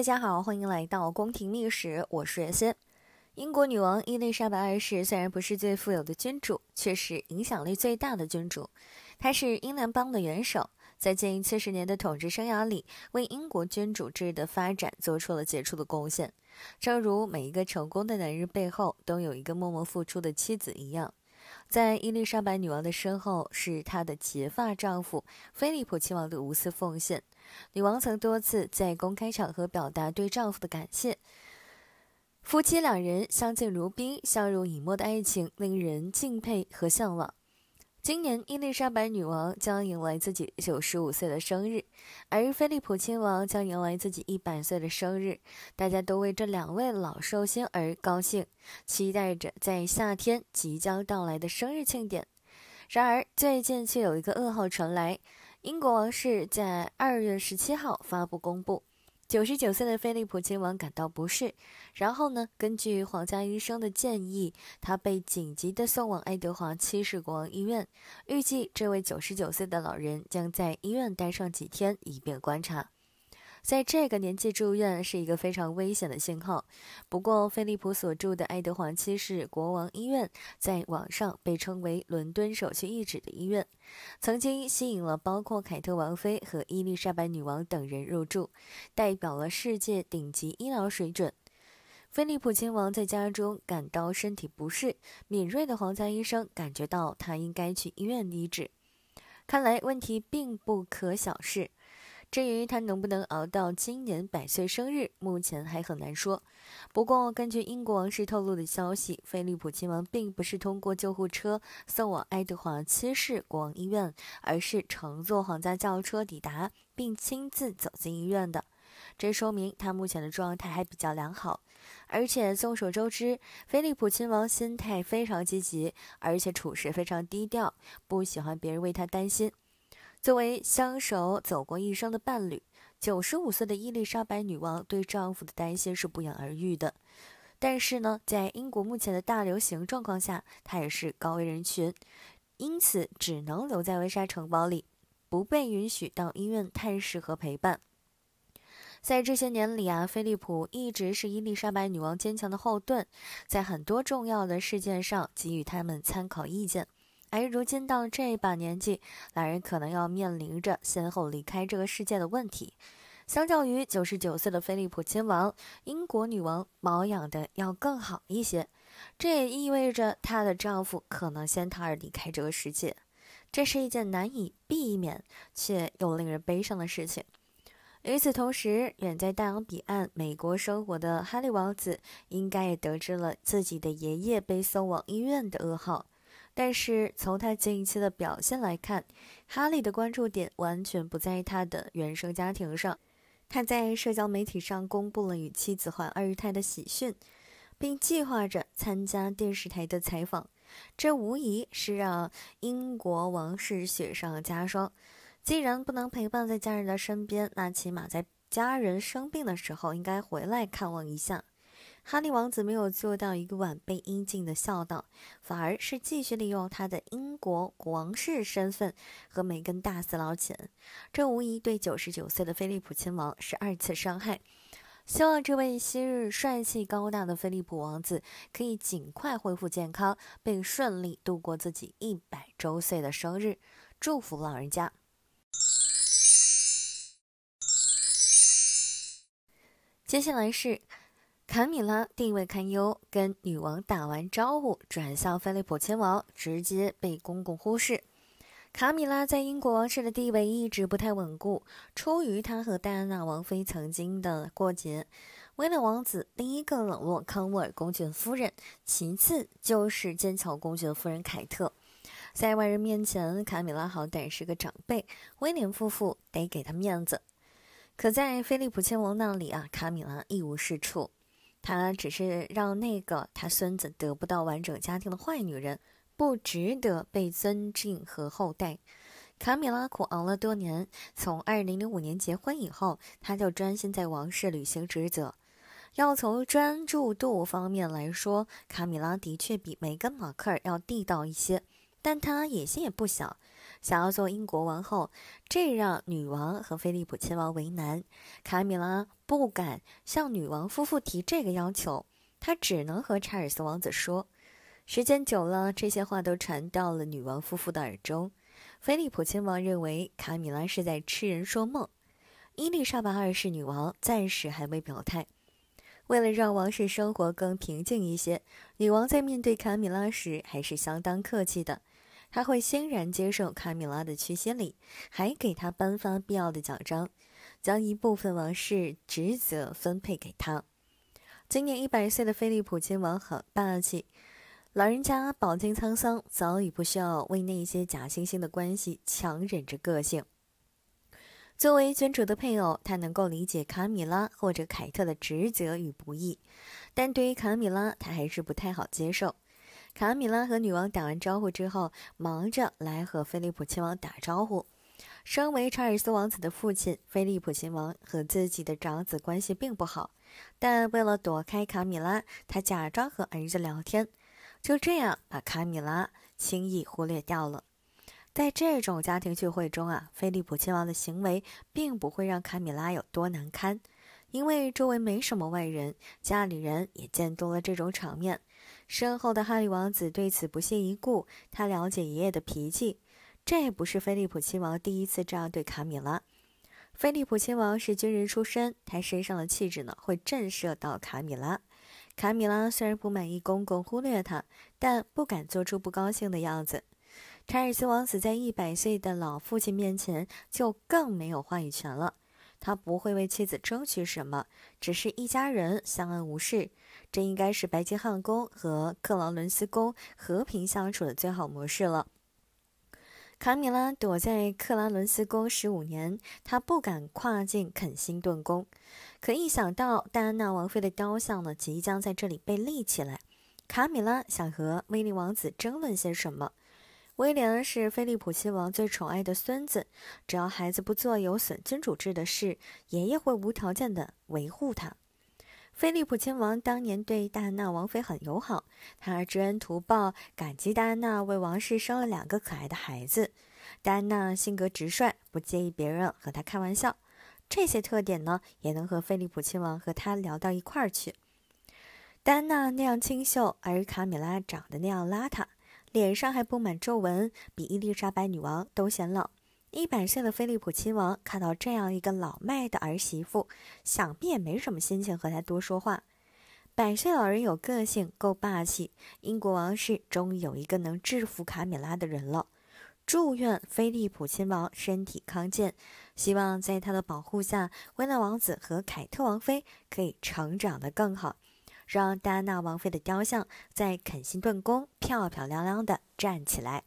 大家好，欢迎来到《宫廷秘史》，我是袁先。英国女王伊丽莎白二世虽然不是最富有的君主，却是影响力最大的君主。她是英联邦的元首，在近七十年的统治生涯里，为英国君主制的发展做出了杰出的贡献。正如每一个成功的男人背后都有一个默默付出的妻子一样。在伊丽莎白女王的身后，是她的结发丈夫菲利普亲王的无私奉献。女王曾多次在公开场合表达对丈夫的感谢。夫妻两人相敬如宾、相濡以沫的爱情，令人敬佩和向往。今年伊丽莎白女王将迎来自己九十五岁的生日，而菲利普亲王将迎来自己一百岁的生日，大家都为这两位老寿星而高兴，期待着在夏天即将到来的生日庆典。然而，最近却有一个噩耗传来，英国王室在二月十七号发布公布。九十九岁的菲利普亲王感到不适，然后呢？根据皇家医生的建议，他被紧急的送往爱德华七世国王医院。预计这位九十九岁的老人将在医院待上几天，以便观察。在这个年纪住院是一个非常危险的信号。不过，菲利普所住的爱德华七世国王医院，在网上被称为伦敦首屈一指的医院，曾经吸引了包括凯特王妃和伊丽莎白女王等人入住，代表了世界顶级医疗水准。菲利普亲王在家中感到身体不适，敏锐的皇家医生感觉到他应该去医院医治，看来问题并不可小视。至于他能不能熬到今年百岁生日，目前还很难说。不过，根据英国王室透露的消息，菲利普亲王并不是通过救护车送往爱德华七世国王医院，而是乘坐皇家轿车抵达，并亲自走进医院的。这说明他目前的状态还比较良好。而且，众所周知，菲利普亲王心态非常积极，而且处事非常低调，不喜欢别人为他担心。作为相守走过一生的伴侣，九十五岁的伊丽莎白女王对丈夫的担心是不言而喻的。但是呢，在英国目前的大流行状况下，她也是高危人群，因此只能留在温莎城堡里，不被允许到医院探视和陪伴。在这些年里啊，菲利普一直是伊丽莎白女王坚强的后盾，在很多重要的事件上给予他们参考意见。而如今到了这一把年纪，两人可能要面临着先后离开这个世界的问题。相较于九十九岁的菲利普亲王，英国女王保养得要更好一些，这也意味着她的丈夫可能先她而离开这个世界。这是一件难以避免却又令人悲伤的事情。与此同时，远在大洋彼岸美国生活的哈利王子，应该也得知了自己的爷爷被送往医院的噩耗。但是从他近期的表现来看，哈利的关注点完全不在他的原生家庭上。他在社交媒体上公布了与妻子怀二胎的喜讯，并计划着参加电视台的采访。这无疑是让英国王室雪上加霜。既然不能陪伴在家人的身边，那起码在家人生病的时候，应该回来看望一下。哈利王子没有做到一个晚辈应尽的孝道，反而是继续利用他的英国王室身份和梅根大肆捞钱，这无疑对九十九岁的菲利普亲王是二次伤害。希望这位昔日帅气高大的菲利普王子可以尽快恢复健康，并顺利度过自己一百周岁的生日。祝福老人家！接下来是。卡米拉地位堪忧，跟女王打完招呼，转向菲利普亲王，直接被公公忽视。卡米拉在英国王室的地位一直不太稳固，出于她和戴安娜王妃曾经的过节，威廉王子第一个冷落康沃尔公爵夫人，其次就是剑桥公爵夫人凯特。在外人面前，卡米拉好歹是个长辈，威廉夫妇得给她面子。可在菲利普亲王那里啊，卡米拉一无是处。他只是让那个他孙子得不到完整家庭的坏女人，不值得被尊敬和厚待。卡米拉苦熬了多年，从2005年结婚以后，他就专心在王室履行职责。要从专注度方面来说，卡米拉的确比梅根·马克尔要地道一些，但他野心也不小。想要做英国王后，这让女王和菲利普亲王为难。卡米拉不敢向女王夫妇提这个要求，她只能和查尔斯王子说。时间久了，这些话都传到了女王夫妇的耳中。菲利普亲王认为卡米拉是在痴人说梦。伊丽莎白二世女王暂时还未表态。为了让王室生活更平静一些，女王在面对卡米拉时还是相当客气的。他会欣然接受卡米拉的屈膝礼，还给他颁发必要的奖章，将一部分王室职责分配给他。今年一百岁的菲利普亲王很霸气，老人家饱经沧桑，早已不需要为那些假惺惺的关系强忍着个性。作为君主的配偶，他能够理解卡米拉或者凯特的职责与不易，但对于卡米拉，他还是不太好接受。卡米拉和女王打完招呼之后，忙着来和菲利普亲王打招呼。身为查尔斯王子的父亲，菲利普亲王和自己的长子关系并不好，但为了躲开卡米拉，他假装和儿子聊天，就这样把卡米拉轻易忽略掉了。在这种家庭聚会中啊，菲利普亲王的行为并不会让卡米拉有多难堪。因为周围没什么外人，家里人也见多了这种场面。身后的哈利王子对此不屑一顾，他了解爷爷的脾气。这不是菲利普亲王第一次这样对卡米拉。菲利普亲王是军人出身，他身上的气质呢会震慑到卡米拉。卡米拉虽然不满意公公忽略他，但不敢做出不高兴的样子。查尔斯王子在一百岁的老父亲面前就更没有话语权了。他不会为妻子争取什么，只是一家人相安无事。这应该是白金汉宫和克劳伦斯宫和平相处的最好模式了。卡米拉躲在克劳伦斯宫十五年，她不敢跨进肯辛顿宫。可一想到戴安娜王妃的雕像呢，即将在这里被立起来，卡米拉想和威廉王子争论些什么？威廉是菲利普亲王最宠爱的孙子，只要孩子不做有损君主制的事，爷爷会无条件的维护他。菲利普亲王当年对戴安娜王妃很友好，他知恩图报，感激戴安娜为王室生了两个可爱的孩子。戴安娜性格直率，不介意别人和她开玩笑，这些特点呢，也能和菲利普亲王和他聊到一块儿去。戴安娜那样清秀，而卡米拉长得那样邋遢。脸上还布满皱纹，比伊丽莎白女王都显老。一百岁的菲利普亲王看到这样一个老迈的儿媳妇，想必也没什么心情和她多说话。百岁老人有个性，够霸气。英国王室终于有一个能制服卡米拉的人了。祝愿菲利普亲王身体康健，希望在他的保护下，威纳王子和凯特王妃可以成长得更好。让戴安娜王妃的雕像在肯辛顿宫漂漂亮亮地站起来。